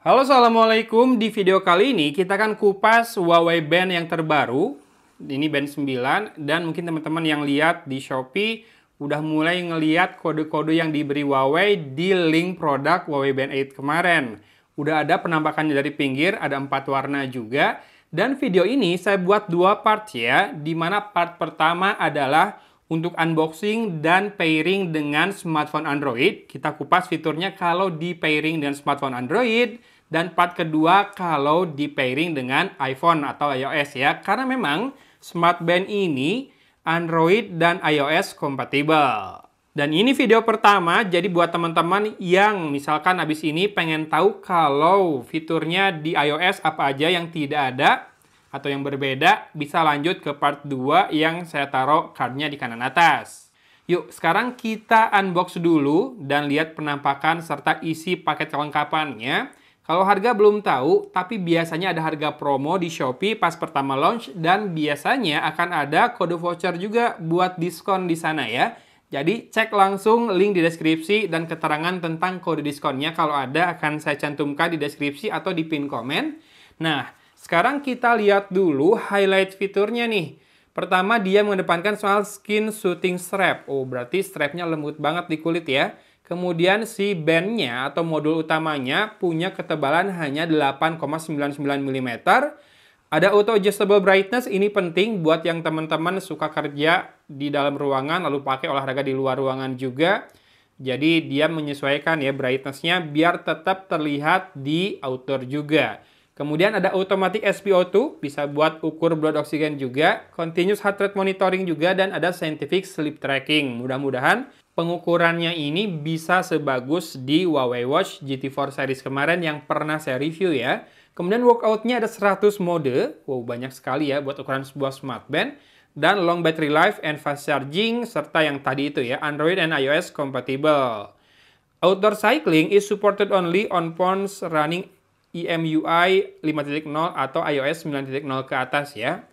Halo, Assalamualaikum. Di video kali ini kita akan kupas Huawei Band yang terbaru. Ini Band 9 dan mungkin teman-teman yang lihat di Shopee udah mulai ngeliat kode-kode yang diberi Huawei di link produk Huawei Band 8 kemarin. Udah ada penampakannya dari pinggir, ada empat warna juga. Dan video ini saya buat dua part ya, dimana part pertama adalah untuk unboxing dan pairing dengan smartphone Android. Kita kupas fiturnya kalau di pairing dengan smartphone Android, dan part kedua kalau di pairing dengan iPhone atau iOS ya. Karena memang smart band ini Android dan iOS kompatibel. Dan ini video pertama, jadi buat teman-teman yang misalkan abis ini pengen tahu kalau fiturnya di iOS apa aja yang tidak ada atau yang berbeda, bisa lanjut ke part 2 yang saya taruh cardnya di kanan atas. Yuk, sekarang kita unbox dulu dan lihat penampakan serta isi paket kelengkapannya. Kalau harga belum tahu, tapi biasanya ada harga promo di Shopee pas pertama launch dan biasanya akan ada kode voucher juga buat diskon di sana ya. Jadi cek langsung link di deskripsi dan keterangan tentang kode diskonnya kalau ada akan saya cantumkan di deskripsi atau di pin komen. Nah, sekarang kita lihat dulu highlight fiturnya nih. Pertama, dia mengedepankan soal skin shooting strap. Oh, berarti strapnya lembut banget di kulit ya. Kemudian si bandnya atau modul utamanya punya ketebalan hanya 8,99 mm. Ada auto adjustable brightness ini penting buat yang teman-teman suka kerja di dalam ruangan lalu pakai olahraga di luar ruangan juga. Jadi dia menyesuaikan ya brightnessnya biar tetap terlihat di outdoor juga. Kemudian ada automatic SPO2, bisa buat ukur blood oxygen juga, continuous heart rate monitoring juga, dan ada scientific sleep tracking. Mudah-mudahan pengukurannya ini bisa sebagus di Huawei Watch GT4 series kemarin yang pernah saya review ya. Kemudian workoutnya ada 100 mode, wow banyak sekali ya buat ukuran sebuah smartband. Dan long battery life and fast charging, serta yang tadi itu ya, Android and iOS compatible. Outdoor cycling is supported only on phones running EMUI 5.0 atau iOS 9.0 ke atas ya.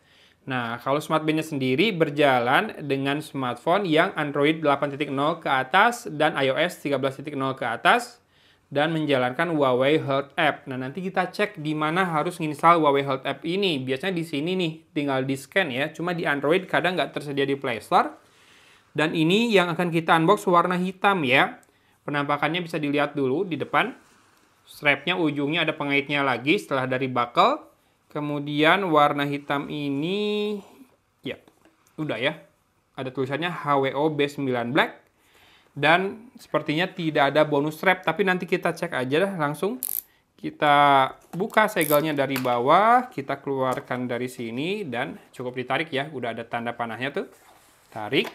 Nah, kalau smart Band-nya sendiri berjalan dengan smartphone yang Android 8.0 ke atas dan iOS 13.0 ke atas dan menjalankan Huawei Health App. Nah, nanti kita cek di mana harus nginstal Huawei Health App ini. Biasanya di sini nih, tinggal di-scan ya. Cuma di Android kadang nggak tersedia di Play Store. Dan ini yang akan kita unbox warna hitam ya. Penampakannya bisa dilihat dulu di depan. Strapnya ujungnya ada pengaitnya lagi setelah dari buckle Kemudian warna hitam ini ya, udah ya. Ada tulisannya HWO B9 Black dan sepertinya tidak ada bonus wrap, tapi nanti kita cek aja dah langsung. Kita buka segelnya dari bawah, kita keluarkan dari sini dan cukup ditarik ya, udah ada tanda panahnya tuh. Tarik.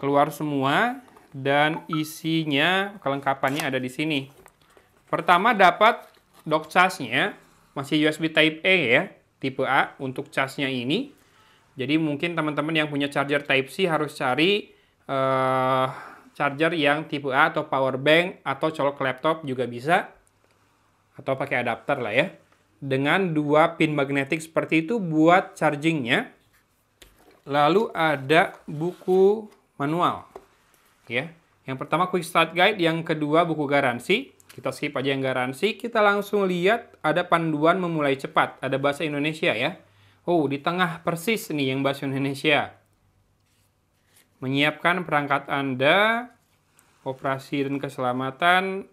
Keluar semua dan isinya kelengkapannya ada di sini. Pertama dapat dock charge-nya masih USB Type A e ya, tipe A untuk casnya ini. Jadi mungkin teman-teman yang punya charger Type C harus cari uh, charger yang tipe A atau power bank atau colok laptop juga bisa atau pakai adapter lah ya. Dengan dua pin magnetik seperti itu buat chargingnya. Lalu ada buku manual ya. Yang pertama quick start guide, yang kedua buku garansi, kita skip aja yang garansi, kita langsung lihat ada panduan memulai cepat. Ada bahasa Indonesia ya. Oh, di tengah persis nih yang bahasa Indonesia. Menyiapkan perangkat Anda, operasi dan keselamatan.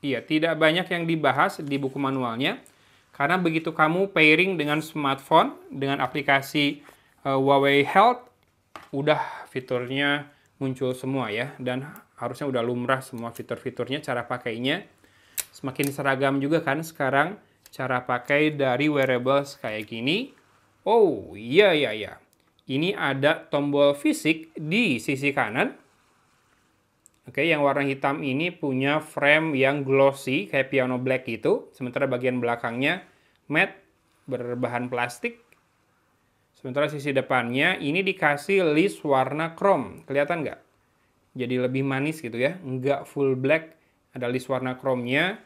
Iya, tidak banyak yang dibahas di buku manualnya. Karena begitu kamu pairing dengan smartphone, dengan aplikasi eh, Huawei Health, udah fiturnya muncul semua ya dan harusnya udah lumrah semua fitur-fiturnya cara pakainya semakin seragam juga kan sekarang cara pakai dari wearables kayak gini oh iya iya iya ini ada tombol fisik di sisi kanan Oke, yang warna hitam ini punya frame yang glossy kayak piano black gitu, sementara bagian belakangnya matte berbahan plastik Sementara sisi depannya ini dikasih list warna chrome. Kelihatan nggak? Jadi lebih manis gitu ya. Nggak full black. Ada list warna chrome-nya.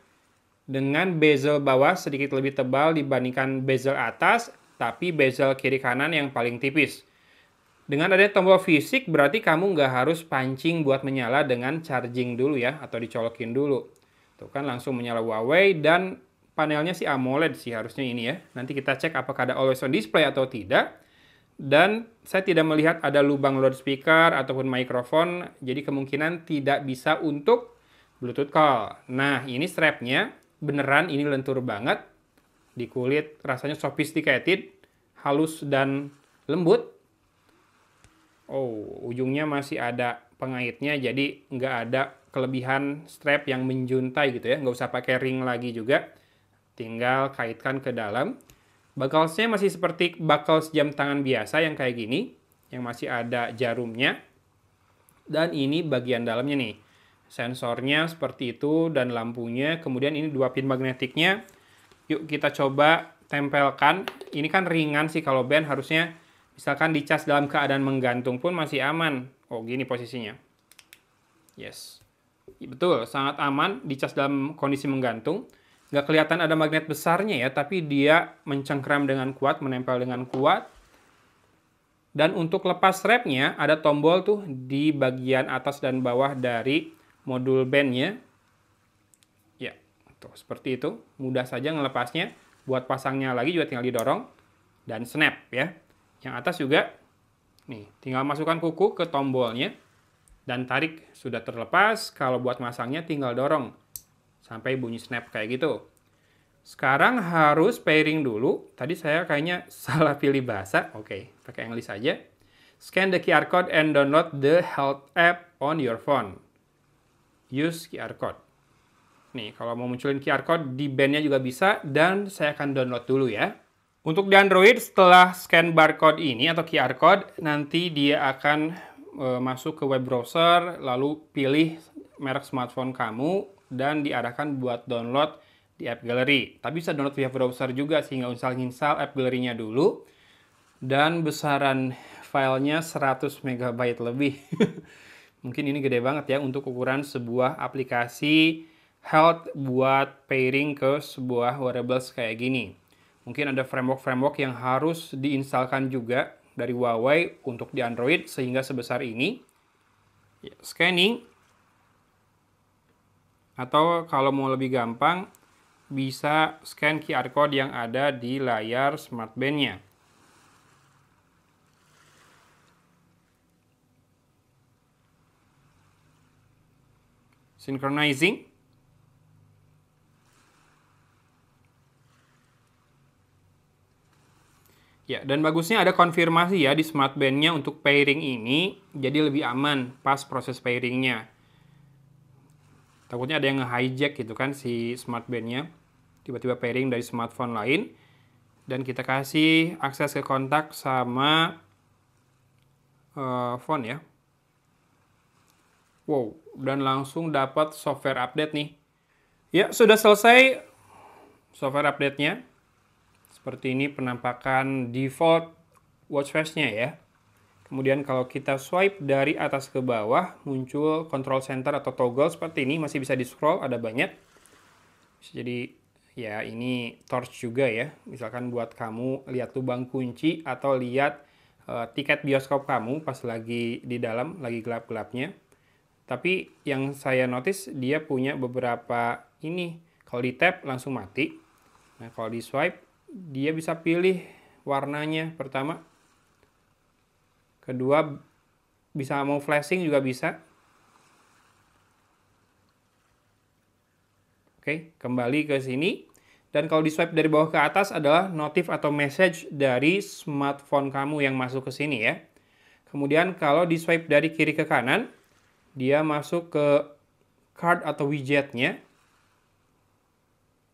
Dengan bezel bawah sedikit lebih tebal dibandingkan bezel atas. Tapi bezel kiri kanan yang paling tipis. Dengan adanya tombol fisik berarti kamu nggak harus pancing buat menyala dengan charging dulu ya. Atau dicolokin dulu. Tuh kan langsung menyala Huawei dan panelnya sih AMOLED sih harusnya ini ya. Nanti kita cek apakah ada always on display atau tidak dan saya tidak melihat ada lubang loudspeaker ataupun mikrofon, jadi kemungkinan tidak bisa untuk Bluetooth call. Nah, ini strapnya beneran ini lentur banget di kulit, rasanya sophisticated, halus dan lembut. Oh, ujungnya masih ada pengaitnya, jadi nggak ada kelebihan strap yang menjuntai gitu ya, nggak usah pakai ring lagi juga, tinggal kaitkan ke dalam. Buckle-nya masih seperti bakal jam tangan biasa yang kayak gini, yang masih ada jarumnya. Dan ini bagian dalamnya nih. Sensornya seperti itu dan lampunya. Kemudian ini dua pin magnetiknya. Yuk kita coba tempelkan. Ini kan ringan sih kalau band harusnya misalkan dicas dalam keadaan menggantung pun masih aman. Oh, gini posisinya. Yes. Betul, sangat aman dicas dalam kondisi menggantung nggak kelihatan ada magnet besarnya ya, tapi dia mencengkram dengan kuat, menempel dengan kuat. Dan untuk lepas strapnya ada tombol tuh di bagian atas dan bawah dari modul bandnya. Ya, tuh seperti itu. Mudah saja ngelepasnya. Buat pasangnya lagi juga tinggal didorong dan snap ya. Yang atas juga nih, tinggal masukkan kuku ke tombolnya dan tarik sudah terlepas. Kalau buat masangnya tinggal dorong sampai bunyi snap kayak gitu. Sekarang harus pairing dulu. Tadi saya kayaknya salah pilih bahasa. Oke, okay, pakai English aja. Scan the QR code and download the health app on your phone. Use QR code. Nih, kalau mau munculin QR code di bandnya juga bisa dan saya akan download dulu ya. Untuk di Android setelah scan barcode ini atau QR code nanti dia akan e, masuk ke web browser lalu pilih merek smartphone kamu dan diarahkan buat download di App Gallery. Tapi bisa download via browser juga sehingga install-install App Gallery-nya dulu. Dan besaran filenya 100 MB lebih. Mungkin ini gede banget ya untuk ukuran sebuah aplikasi health buat pairing ke sebuah wearables kayak gini. Mungkin ada framework-framework yang harus diinstalkan juga dari Huawei untuk di Android sehingga sebesar ini. Ya, scanning atau kalau mau lebih gampang, bisa scan QR code yang ada di layar smartbandnya. Synchronizing. Ya, dan bagusnya ada konfirmasi ya di smartbandnya untuk pairing ini, jadi lebih aman pas proses pairingnya takutnya ada yang nge-hijack gitu kan si smart bandnya tiba-tiba pairing dari smartphone lain dan kita kasih akses ke kontak sama uh, phone ya wow dan langsung dapat software update nih ya sudah selesai software update-nya seperti ini penampakan default watch face-nya ya Kemudian kalau kita swipe dari atas ke bawah, muncul control center atau toggle seperti ini, masih bisa di-scroll, ada banyak. Jadi ya ini torch juga ya, misalkan buat kamu lihat lubang kunci atau lihat uh, tiket bioskop kamu pas lagi di dalam, lagi gelap-gelapnya. Tapi yang saya notice dia punya beberapa ini, kalau di tap langsung mati. Nah kalau di swipe, dia bisa pilih warnanya pertama Kedua bisa mau flashing juga bisa. Oke, kembali ke sini. Dan kalau di swipe dari bawah ke atas adalah notif atau message dari smartphone kamu yang masuk ke sini ya. Kemudian kalau di swipe dari kiri ke kanan, dia masuk ke card atau widgetnya.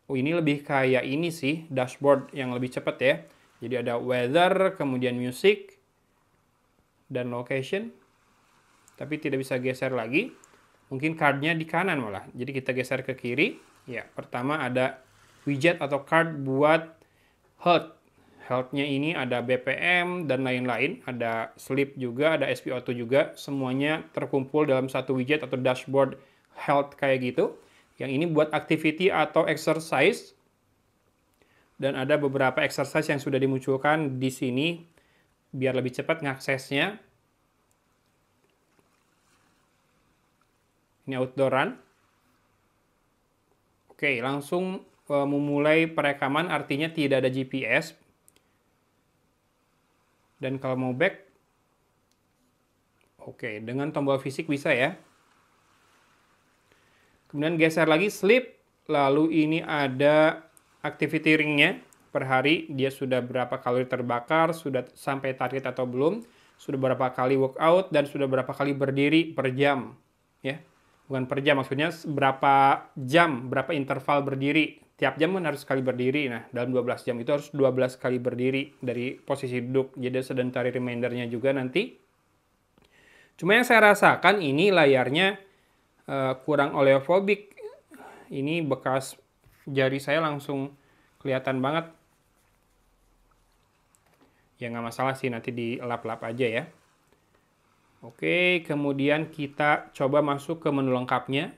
Oh ini lebih kayak ini sih, dashboard yang lebih cepat ya. Jadi ada weather, kemudian music, dan location tapi tidak bisa geser lagi mungkin cardnya di kanan malah jadi kita geser ke kiri ya pertama ada widget atau card buat health healthnya ini ada BPM dan lain-lain ada sleep juga ada SPO2 juga semuanya terkumpul dalam satu widget atau dashboard health kayak gitu yang ini buat activity atau exercise dan ada beberapa exercise yang sudah dimunculkan di sini biar lebih cepat ngaksesnya. Ini outdooran. Oke, langsung eh, memulai perekaman artinya tidak ada GPS. Dan kalau mau back, oke, dengan tombol fisik bisa ya. Kemudian geser lagi slip lalu ini ada activity ringnya per hari dia sudah berapa kalori terbakar, sudah sampai target atau belum, sudah berapa kali workout dan sudah berapa kali berdiri per jam, ya. Bukan per jam maksudnya berapa jam, berapa interval berdiri. Tiap jam kan harus sekali berdiri. Nah, dalam 12 jam itu harus 12 kali berdiri dari posisi duduk. Jadi sedentary remindernya juga nanti. Cuma yang saya rasakan ini layarnya uh, kurang oleofobik. Ini bekas jari saya langsung kelihatan banget ya nggak masalah sih nanti dilap-lap aja ya. Oke, kemudian kita coba masuk ke menu lengkapnya.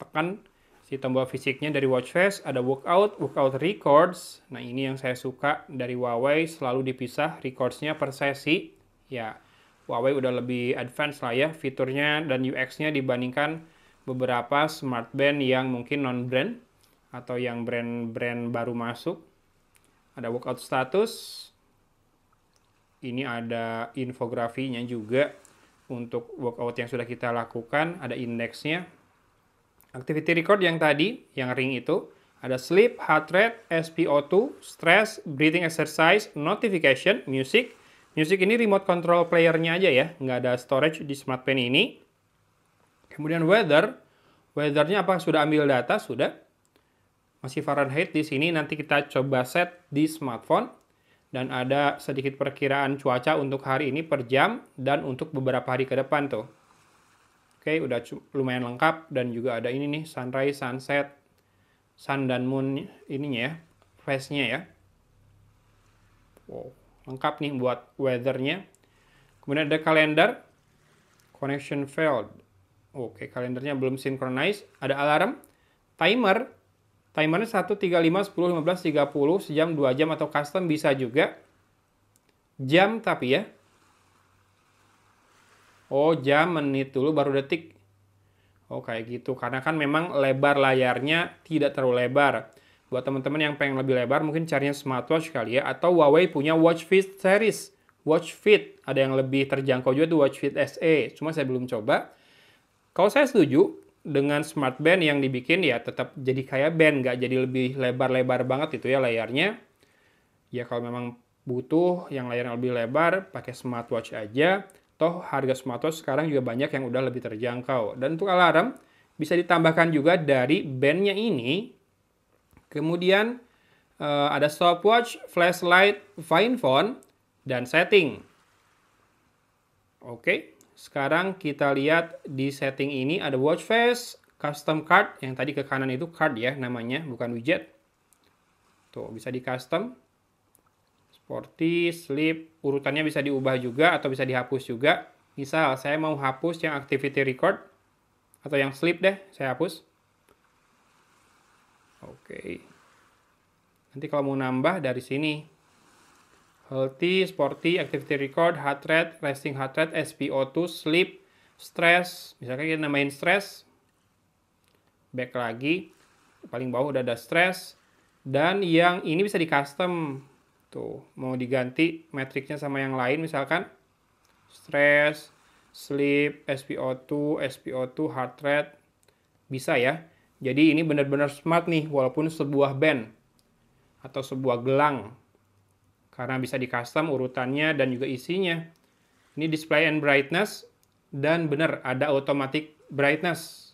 Tekan si tombol fisiknya dari watch face, ada workout, workout records. Nah, ini yang saya suka dari Huawei selalu dipisah recordsnya per sesi. Ya, Huawei udah lebih advance lah ya fiturnya dan UX-nya dibandingkan beberapa smartband yang mungkin non-brand atau yang brand-brand baru masuk. Ada workout status, ini ada infografinya juga untuk workout yang sudah kita lakukan, ada indeksnya. Activity record yang tadi, yang ring itu, ada sleep, heart rate, SpO2, stress, breathing exercise, notification, music. Music ini remote control playernya aja ya, nggak ada storage di smartpen ini. Kemudian weather, weathernya apa sudah ambil data? Sudah. Masih Fahrenheit di sini, nanti kita coba set di smartphone dan ada sedikit perkiraan cuaca untuk hari ini per jam dan untuk beberapa hari ke depan tuh. Oke, udah lumayan lengkap dan juga ada ini nih sunrise, sunset, sun dan moon ininya ya, face-nya ya. Wow, lengkap nih buat weathernya. Kemudian ada kalender, connection failed. Oke, kalendernya belum synchronize. Ada alarm, timer, Timernya 1, 5, 10, 15, 30, sejam, 2 jam, atau custom bisa juga. Jam tapi ya. Oh, jam, menit dulu, baru detik. Oh, kayak gitu. Karena kan memang lebar layarnya tidak terlalu lebar. Buat teman-teman yang pengen lebih lebar, mungkin carinya smartwatch kali ya. Atau Huawei punya Watch Fit series. Watch Fit. Ada yang lebih terjangkau juga itu Watch Fit SE. Cuma saya belum coba. Kalau saya setuju, dengan smart band yang dibikin ya tetap jadi kayak band nggak jadi lebih lebar-lebar banget itu ya layarnya ya kalau memang butuh yang layarnya lebih lebar pakai smartwatch aja toh harga smartwatch sekarang juga banyak yang udah lebih terjangkau dan untuk alarm bisa ditambahkan juga dari bandnya ini kemudian eh, ada stopwatch flashlight fine phone dan setting oke okay. Sekarang kita lihat di setting ini ada watch face, custom card, yang tadi ke kanan itu card ya namanya, bukan widget. Tuh, bisa di custom. Sporty, sleep, urutannya bisa diubah juga atau bisa dihapus juga. Misal, saya mau hapus yang activity record, atau yang sleep deh, saya hapus. Oke. Nanti kalau mau nambah dari sini, healthy, sporty, activity record, heart rate, resting heart rate, SpO2, sleep, stress. Misalkan kita namain stress, back lagi, paling bawah udah ada stress. Dan yang ini bisa di custom, tuh mau diganti metriknya sama yang lain misalkan stress, sleep, SpO2, SpO2, heart rate, bisa ya. Jadi ini benar-benar smart nih, walaupun sebuah band atau sebuah gelang karena bisa di custom urutannya dan juga isinya. Ini display and brightness dan benar ada automatic brightness.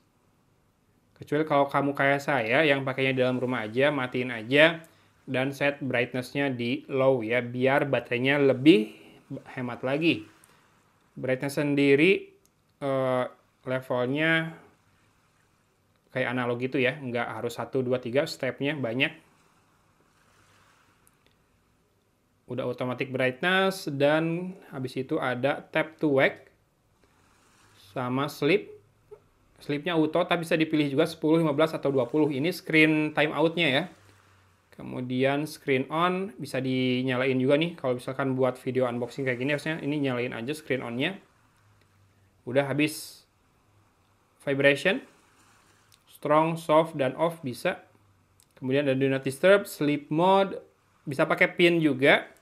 Kecuali kalau kamu kayak saya yang pakainya di dalam rumah aja, matiin aja dan set brightness-nya di low ya biar baterainya lebih hemat lagi. Brightness sendiri uh, levelnya kayak analog gitu ya, nggak harus 1, 2, 3 stepnya banyak. udah automatic brightness dan habis itu ada tap to wake sama sleep sleepnya auto tapi bisa dipilih juga 10, 15 atau 20 ini screen timeoutnya ya kemudian screen on bisa dinyalain juga nih kalau misalkan buat video unboxing kayak gini harusnya ini nyalain aja screen onnya udah habis vibration strong soft dan off bisa kemudian ada do not disturb sleep mode bisa pakai pin juga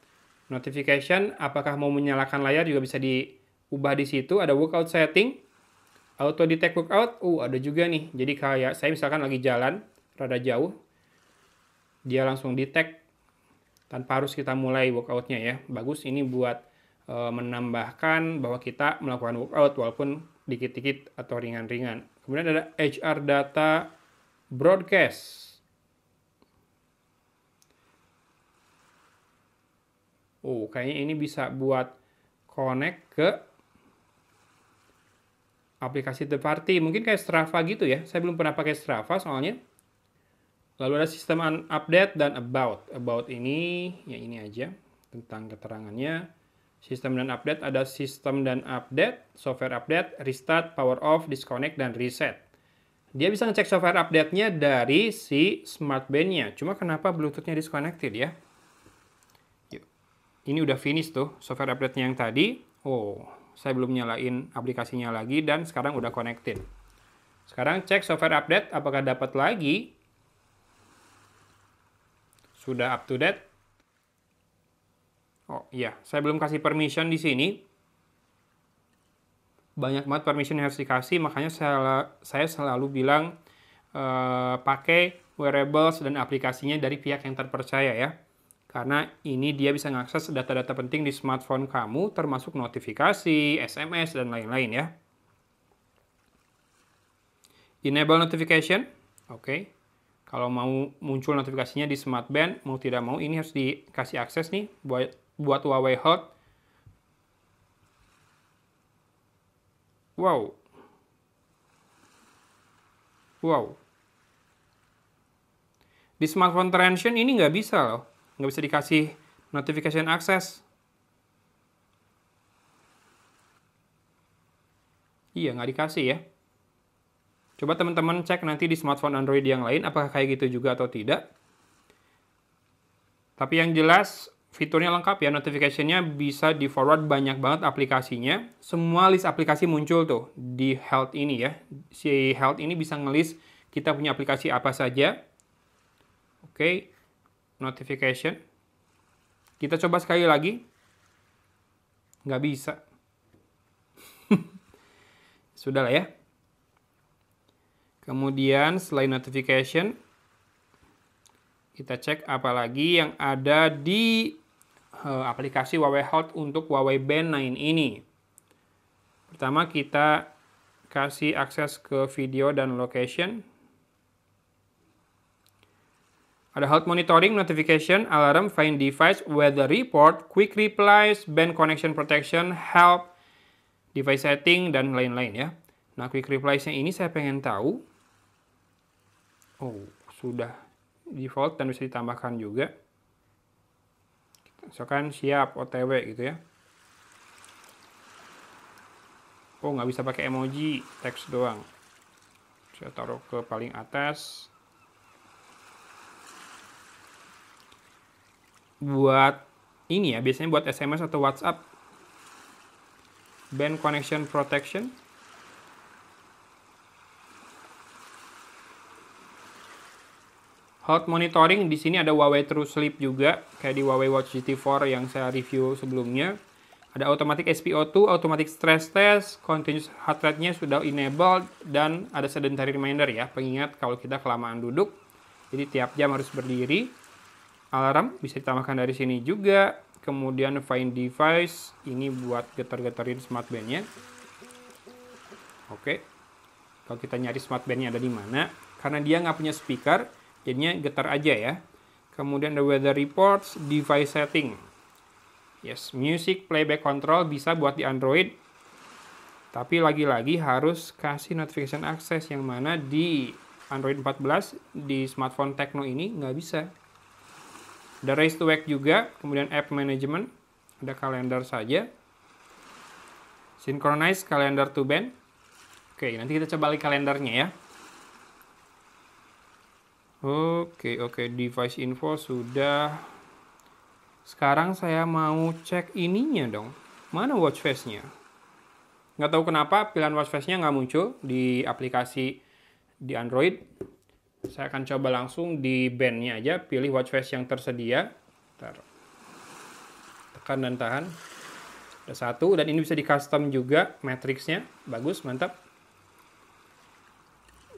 Notification, apakah mau menyalakan layar juga bisa diubah di situ. Ada workout setting, auto detect workout, uh ada juga nih. Jadi kayak saya misalkan lagi jalan, rada jauh, dia langsung detect tanpa harus kita mulai workoutnya ya. Bagus ini buat e, menambahkan bahwa kita melakukan workout walaupun dikit-dikit atau ringan-ringan. Kemudian ada HR data broadcast. Oh, kayaknya ini bisa buat connect ke aplikasi The party. Mungkin kayak Strava gitu ya. Saya belum pernah pakai Strava soalnya. Lalu ada sistem update dan about. About ini, ya ini aja tentang keterangannya. Sistem dan update, ada sistem dan update, software update, restart, power off, disconnect, dan reset. Dia bisa ngecek software update-nya dari si smartband-nya. Cuma kenapa Bluetooth-nya disconnected ya? ini udah finish tuh software update-nya yang tadi. Oh, saya belum nyalain aplikasinya lagi dan sekarang udah connected. Sekarang cek software update apakah dapat lagi. Sudah up to date. Oh iya, saya belum kasih permission di sini. Banyak banget permission yang harus dikasih, makanya saya, saya selalu bilang uh, pakai wearables dan aplikasinya dari pihak yang terpercaya ya. Karena ini dia bisa mengakses data-data penting di smartphone kamu, termasuk notifikasi, SMS, dan lain-lain ya. Enable notification, oke. Okay. Kalau mau muncul notifikasinya di smartband, mau tidak mau ini harus dikasih akses nih buat, buat Huawei Hot. Wow. Wow. Di smartphone transition ini nggak bisa loh nggak bisa dikasih notification access. Iya, nggak dikasih ya. Coba teman-teman cek nanti di smartphone Android yang lain apakah kayak gitu juga atau tidak. Tapi yang jelas fiturnya lengkap ya, notification-nya bisa di forward banyak banget aplikasinya. Semua list aplikasi muncul tuh di health ini ya. Si health ini bisa ngelis kita punya aplikasi apa saja. Oke, notification. Kita coba sekali lagi. Nggak bisa. Sudahlah ya. Kemudian selain notification, kita cek apa lagi yang ada di uh, aplikasi Huawei Hot untuk Huawei Band 9 ini. Pertama kita kasih akses ke video dan location ada health monitoring, notification, alarm, find device, weather report, quick replies, band connection protection, help, device setting, dan lain-lain ya. Nah, quick replies-nya ini saya pengen tahu. Oh, sudah default dan bisa ditambahkan juga. Misalkan siap, otw gitu ya. Oh, nggak bisa pakai emoji, teks doang. Saya taruh ke paling atas. buat ini ya, biasanya buat SMS atau WhatsApp. Band connection protection. Hot monitoring di sini ada Huawei True Sleep juga, kayak di Huawei Watch GT4 yang saya review sebelumnya. Ada automatic SpO2, automatic stress test, continuous heart rate-nya sudah enabled, dan ada sedentary reminder ya, pengingat kalau kita kelamaan duduk. Jadi tiap jam harus berdiri alarm bisa ditambahkan dari sini juga kemudian find device ini buat getar-getarin smart bandnya oke kalau kita nyari smart bandnya ada di mana karena dia nggak punya speaker jadinya getar aja ya kemudian The weather reports device setting yes music playback control bisa buat di Android tapi lagi-lagi harus kasih notification access yang mana di Android 14 di smartphone Tecno ini nggak bisa. Ada race to wake juga, kemudian app management, ada kalender saja. Synchronize kalender to band. Oke, nanti kita coba lihat kalendernya ya. Oke, oke, device info sudah. Sekarang saya mau cek ininya dong. Mana watch face-nya? Nggak tahu kenapa pilihan watch face-nya nggak muncul di aplikasi di Android. Saya akan coba langsung di bandnya aja, pilih watch face yang tersedia. Bentar. Tekan dan tahan. Ada satu, dan ini bisa di custom juga matrixnya. Bagus, mantap.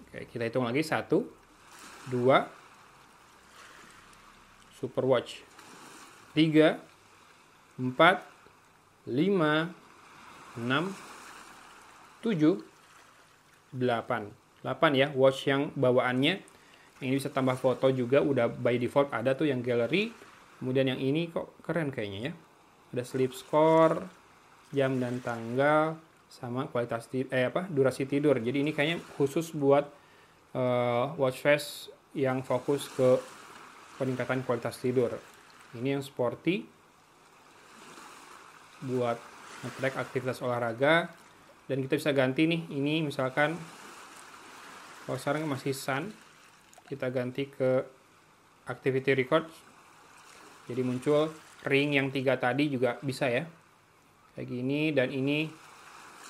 Oke, kita hitung lagi. Satu, dua, super watch. Tiga, empat, lima, enam, tujuh, delapan. delapan ya watch yang bawaannya ini bisa tambah foto juga udah by default ada tuh yang gallery kemudian yang ini kok keren kayaknya ya ada sleep score jam dan tanggal sama kualitas eh apa durasi tidur jadi ini kayaknya khusus buat uh, watch face yang fokus ke peningkatan kualitas tidur ini yang sporty buat track aktivitas olahraga dan kita bisa ganti nih ini misalkan kalau sekarang masih sun kita ganti ke activity record jadi muncul ring yang tiga tadi juga bisa ya kayak gini dan ini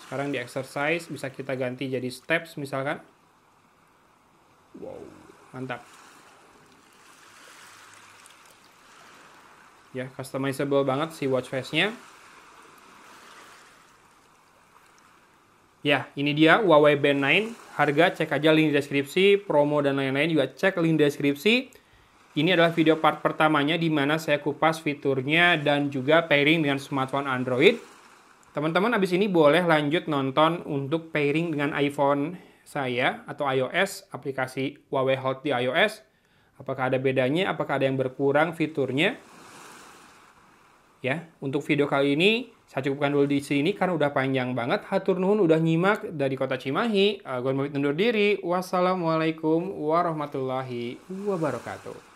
sekarang di exercise bisa kita ganti jadi steps misalkan wow mantap ya customizable banget si watch face nya ya ini dia Huawei Band 9 harga cek aja link deskripsi, promo dan lain-lain juga cek link deskripsi. Ini adalah video part pertamanya di mana saya kupas fiturnya dan juga pairing dengan smartphone Android. Teman-teman abis ini boleh lanjut nonton untuk pairing dengan iPhone saya atau iOS, aplikasi Huawei Health di iOS. Apakah ada bedanya, apakah ada yang berkurang fiturnya. Ya, untuk video kali ini saya cukupkan dulu di sini karena udah panjang banget. Hatur nuhun udah nyimak dari kota Cimahi. Uh, gue mau undur diri. Wassalamualaikum warahmatullahi wabarakatuh.